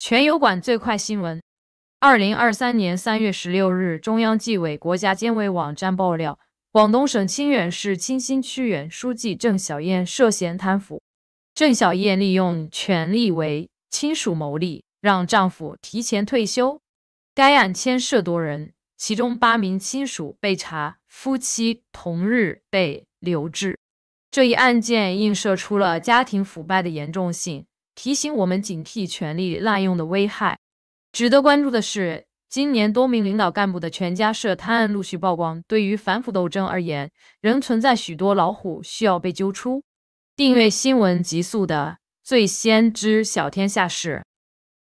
全油管最快新闻：二零二三年三月十六日，中央纪委国家监委网站爆料，广东省清远市清新区原书记郑小燕涉嫌贪腐。郑小燕利用权力为亲属谋利，让丈夫提前退休。该案牵涉多人，其中八名亲属被查，夫妻同日被留置。这一案件映射出了家庭腐败的严重性。提醒我们警惕权力滥用的危害。值得关注的是，今年多名领导干部的全家涉贪案陆续曝光，对于反腐斗争而言，仍存在许多老虎需要被揪出。订阅新闻极速的，最先知小天下事。